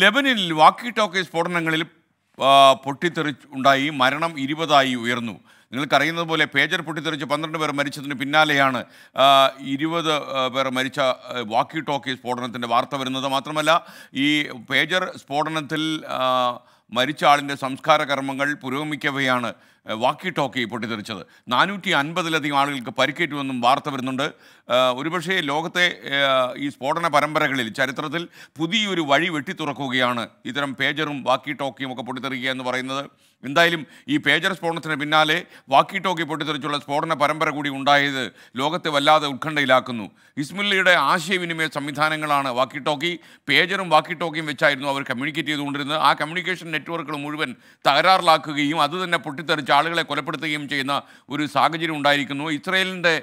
ലെബനിൽ വാക്കി ടോക്കി സ്ഫോടനങ്ങളിൽ പൊട്ടിത്തെറി ഉണ്ടായി മരണം ഇരുപതായി ഉയർന്നു നിങ്ങൾക്കറിയുന്നത് പോലെ പേജർ പൊട്ടിത്തെറിച്ച് പന്ത്രണ്ട് പേർ മരിച്ചതിന് പിന്നാലെയാണ് ഇരുപത് പേർ മരിച്ച വാക്കി ടോക്കി സ്ഫോടനത്തിൻ്റെ വാർത്ത വരുന്നത് മാത്രമല്ല ഈ പേജർ സ്ഫോടനത്തിൽ മരിച്ച ആളിൻ്റെ സംസ്കാര കർമ്മങ്ങൾ പുരോഗമിക്കവെയാണ് വാക്കി ടോക്കി പൊട്ടിത്തെറിച്ചത് നാനൂറ്റി അൻപതിലധികം ആളുകൾക്ക് പരിക്കേറ്റുവെന്നും വാർത്ത വരുന്നുണ്ട് ഒരുപക്ഷേ ലോകത്തെ ഈ സ്ഫോടന പരമ്പരകളിൽ ചരിത്രത്തിൽ പുതിയൊരു വഴി വെട്ടിത്തുറക്കുകയാണ് ഇത്തരം പേജറും വാക്കി ടോക്കിയും ഒക്കെ പൊട്ടിത്തെറിക്കുക എന്ന് പറയുന്നത് എന്തായാലും ഈ പേജർ സ്ഫോടനത്തിന് പിന്നാലെ വാക്കി ടോക്കി പൊട്ടിത്തെറിച്ചുള്ള സ്ഫോടന പരമ്പര കൂടി ഉണ്ടായത് ലോകത്തെ വല്ലാതെ ഉത്കണ്ഠയിലാക്കുന്നു ഇസ്മില്ലിയുടെ ആശയവിനിമയ സംവിധാനങ്ങളാണ് വാക്കി ടോക്കി പേജറും വാക്കി ടോക്കിയും വെച്ചായിരുന്നു അവർ കമ്മ്യൂണിക്കേറ്റ് ചെയ്തുകൊണ്ടിരുന്നത് ആ കമ്മ്യൂണിക്കേഷൻ നെറ്റ്വർക്കുകൾ മുഴുവൻ തകരാറിലാക്കുകയും അതുതന്നെ പൊട്ടിത്തെറിച്ച് ആളുകളെ കൊലപ്പെടുത്തുകയും ചെയ്യുന്ന ഒരു സാഹചര്യം ഉണ്ടായിരിക്കുന്നു ഇസ്രയേലിൻ്റെ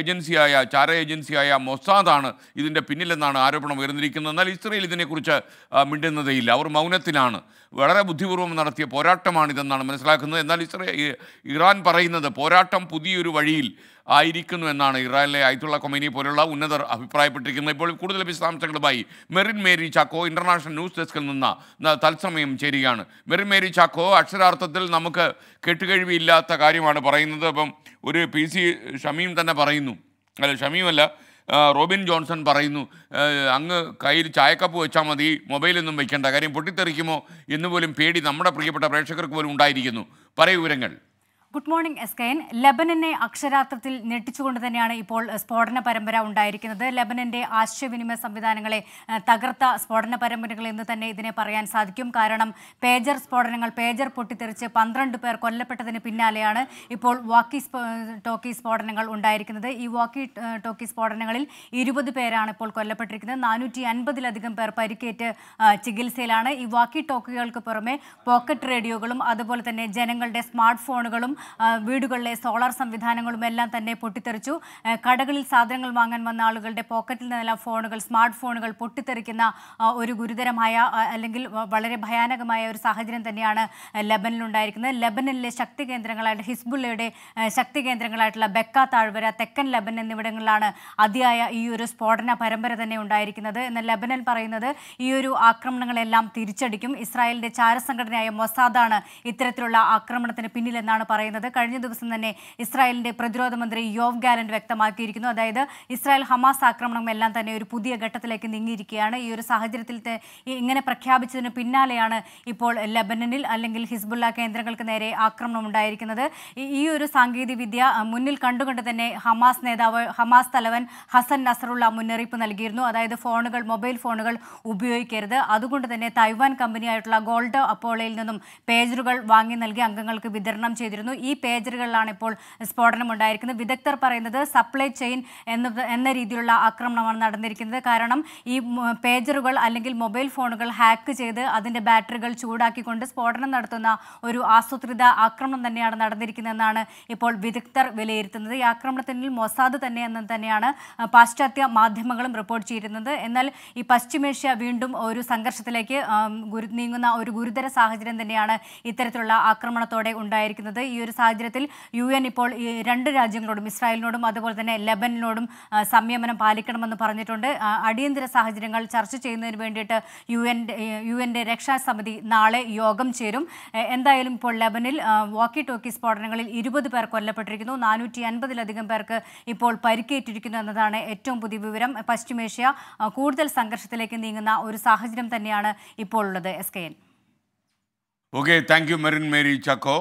ഏജൻസിയായ ചാര ഏജൻസിയായ മൊസാദാണ് ഇതിൻ്റെ പിന്നിലെന്നാണ് ആരോപണം ഉയർന്നിരിക്കുന്നത് എന്നാൽ ഇസ്രയേൽ ഇതിനെക്കുറിച്ച് മിണ്ടുന്നതേയില്ല അവർ മൗനത്തിലാണ് വളരെ ബുദ്ധിപൂർവ്വം നടത്തിയ പോരാട്ടമാണിതെന്നാണ് മനസ്സിലാക്കുന്നത് എന്നാൽ ഇസ്രേ ഇറാൻ പറയുന്നത് പോരാട്ടം പുതിയൊരു വഴിയിൽ ആയിരിക്കുന്നു എന്നാണ് ഇറാനിലെ ആയിട്ടുള്ള കൊമേനി പോലുള്ള ഉന്നതർ അഭിപ്രായപ്പെട്ടിരിക്കുന്നത് ഇപ്പോൾ കൂടുതൽ വിശദാംശങ്ങളുമായി Merin Mary Chacko international news ഡെസ്കിൽ നിന്ന് തത്സമയം ചേരുകയാണ് മെറിൻ മേരി ചാക്കോ അക്ഷരാർത്ഥത്തിൽ നമുക്ക് കെട്ടുകഴിവില്ലാത്ത കാര്യമാണ് പറയുന്നത് അപ്പം ഒരു പി സി ഷമീം തന്നെ പറയുന്നു അല്ല ഷമീമല്ല റോബിൻ ജോൺസൺ പറയുന്നു അങ്ങ് കയ്യിൽ ചായക്കപ്പ് വെച്ചാൽ മതി മൊബൈലൊന്നും വയ്ക്കേണ്ട കാര്യം പൊട്ടിത്തെറിക്കുമോ എന്നുപോലും പേടി നമ്മുടെ പ്രിയപ്പെട്ട പ്രേക്ഷകർക്ക് പോലും ഉണ്ടായിരിക്കുന്നു പറയൂ വിവരങ്ങൾ ഗുഡ് മോർണിംഗ് എസ് എൻ ലബനനെ അക്ഷരാർത്ഥത്തിൽ ഞെട്ടിച്ചുകൊണ്ട് തന്നെയാണ് ഇപ്പോൾ സ്ഫോടന പരമ്പര ഉണ്ടായിരിക്കുന്നത് ലബനന്റെ ആശയവിനിമയ സംവിധാനങ്ങളെ തകർത്ത സ്ഫോടന പരമ്പരകൾ എന്ന് തന്നെ ഇതിനെ പറയാൻ സാധിക്കും കാരണം പേജർ സ്ഫോടനങ്ങൾ പേജർ പൊട്ടിത്തെറിച്ച് പന്ത്രണ്ട് പേർ കൊല്ലപ്പെട്ടതിന് പിന്നാലെയാണ് ഇപ്പോൾ വാക്കി ടോക്കി സ്ഫോടനങ്ങൾ ഉണ്ടായിരിക്കുന്നത് ഈ വാക്കി ടോക്കി സ്ഫോടനങ്ങളിൽ ഇരുപത് പേരാണ് ഇപ്പോൾ കൊല്ലപ്പെട്ടിരിക്കുന്നത് നാനൂറ്റി അൻപതിലധികം പേർ പരിക്കേറ്റ് ചികിത്സയിലാണ് ഈ വാക്കി ടോക്കികൾക്ക് പുറമെ പോക്കറ്റ് റേഡിയോകളും അതുപോലെ തന്നെ ജനങ്ങളുടെ സ്മാർട്ട് ഫോണുകളും വീടുകളിലെ സോളാർ സംവിധാനങ്ങളും എല്ലാം തന്നെ പൊട്ടിത്തെറിച്ചു കടകളിൽ സാധനങ്ങൾ വാങ്ങാൻ വന്ന ആളുകളുടെ പോക്കറ്റിൽ നിന്നെല്ലാം ഫോണുകൾ സ്മാർട്ട് ഫോണുകൾ പൊട്ടിത്തെറിക്കുന്ന ഒരു ഗുരുതരമായ അല്ലെങ്കിൽ വളരെ ഭയാനകമായ ഒരു സാഹചര്യം തന്നെയാണ് ലബനിലുണ്ടായിരിക്കുന്നത് ലബനിലെ ശക്തി കേന്ദ്രങ്ങളായിട്ട് ഹിസ്ബുള്ളയുടെ ശക്തി കേന്ദ്രങ്ങളായിട്ടുള്ള ബക്ക താഴ്വര തെക്കൻ ലബൻ എന്നിവിടങ്ങളിലാണ് അതിയായ ഈ ഒരു സ്ഫോടന പരമ്പര തന്നെ ഉണ്ടായിരിക്കുന്നത് എന്നാൽ ലബനൻ പറയുന്നത് ഈ ഒരു ആക്രമണങ്ങളെല്ലാം തിരിച്ചടിക്കും ഇസ്രായേലിന്റെ ചാരസംഘടനയായ മൊസാദാണ് ഇത്തരത്തിലുള്ള ആക്രമണത്തിന് പിന്നിലെന്നാണ് പറയുന്നത് പറയുന്നത് കഴിഞ്ഞ ദിവസം തന്നെ ഇസ്രായേലിന്റെ പ്രതിരോധ മന്ത്രി യോവ് ഗാലന്റ് വ്യക്തമാക്കിയിരിക്കുന്നു അതായത് ഇസ്രായേൽ ഹമാസ് ആക്രമണം എല്ലാം തന്നെ ഒരു പുതിയ ഘട്ടത്തിലേക്ക് നീങ്ങിയിരിക്കുകയാണ് ഈ ഒരു സാഹചര്യത്തിൽ ഇങ്ങനെ പ്രഖ്യാപിച്ചതിന് പിന്നാലെയാണ് ഇപ്പോൾ ലബനനിൽ അല്ലെങ്കിൽ ഹിസ്ബുള്ള കേന്ദ്രങ്ങൾക്ക് നേരെ ആക്രമണം ഉണ്ടായിരിക്കുന്നത് ഈ ഒരു സാങ്കേതികവിദ്യ മുന്നിൽ കണ്ടുകൊണ്ട് തന്നെ ഹമാസ് നേതാവ് ഹമാസ് തലവൻ ഹസൻ നസറുള്ള മുന്നറിയിപ്പ് നൽകിയിരുന്നു അതായത് ഫോണുകൾ മൊബൈൽ ഫോണുകൾ ഉപയോഗിക്കരുത് അതുകൊണ്ട് തന്നെ തൈവാൻ കമ്പനിയായിട്ടുള്ള ഗോൾഡ് അപ്പോളയിൽ നിന്നും പേജറുകൾ വാങ്ങി നൽകി അംഗങ്ങൾക്ക് വിതരണം ചെയ്തിരുന്നു ഈ പേജറുകളിലാണ് ഇപ്പോൾ സ്ഫോടനം ഉണ്ടായിരിക്കുന്നത് വിദഗ്ധർ പറയുന്നത് സപ്ലൈ ചെയിൻ എന്ന എന്ന രീതിയിലുള്ള ആക്രമണമാണ് നടന്നിരിക്കുന്നത് കാരണം ഈ പേജറുകൾ അല്ലെങ്കിൽ മൊബൈൽ ഫോണുകൾ ഹാക്ക് ചെയ്ത് അതിൻ്റെ ബാറ്ററികൾ ചൂടാക്കിക്കൊണ്ട് സ്ഫോടനം നടത്തുന്ന ഒരു ആസൂത്രിത ആക്രമണം തന്നെയാണ് നടന്നിരിക്കുന്നതെന്നാണ് ഇപ്പോൾ വിദഗ്ധർ വിലയിരുത്തുന്നത് ഈ ആക്രമണത്തിൽ മൊസാദ് തന്നെ എന്ന് തന്നെയാണ് പാശ്ചാത്യ മാധ്യമങ്ങളും റിപ്പോർട്ട് ചെയ്തിരുന്നത് എന്നാൽ ഈ പശ്ചിമേഷ്യ വീണ്ടും ഒരു സംഘർഷത്തിലേക്ക് നീങ്ങുന്ന ഒരു ഗുരുതര സാഹചര്യം തന്നെയാണ് ഇത്തരത്തിലുള്ള ആക്രമണത്തോടെ ഉണ്ടായിരിക്കുന്നത് ഈ ഒരു സാഹചര്യത്തിൽ യു എൻ ഇപ്പോൾ ഈ രണ്ട് രാജ്യങ്ങളോടും ഇസ്രായേലിനോടും അതുപോലെ തന്നെ ലെബനിനോടും സംയമനം പാലിക്കണമെന്ന് പറഞ്ഞിട്ടുണ്ട് അടിയന്തര സാഹചര്യങ്ങൾ ചർച്ച ചെയ്യുന്നതിന് വേണ്ടിയിട്ട് യു എൻ യു എൻ്റെ രക്ഷാസമിതി നാളെ യോഗം ചേരും എന്തായാലും ഇപ്പോൾ ലെബനിൽ വാക്കി ടോക്കി സ്ഫോടനങ്ങളിൽ ഇരുപത് പേർ കൊല്ലപ്പെട്ടിരിക്കുന്നു നാനൂറ്റി അൻപതിലധികം പേർക്ക് ഇപ്പോൾ പരിക്കേറ്റിരിക്കുന്നു എന്നതാണ് ഏറ്റവും പുതിയ വിവരം പശ്ചിമേഷ്യ കൂടുതൽ സംഘർഷത്തിലേക്ക് നീങ്ങുന്ന ഒരു സാഹചര്യം തന്നെയാണ് ഇപ്പോൾ ഉള്ളത് S K N okay thank you Merin Mary ചക്കോ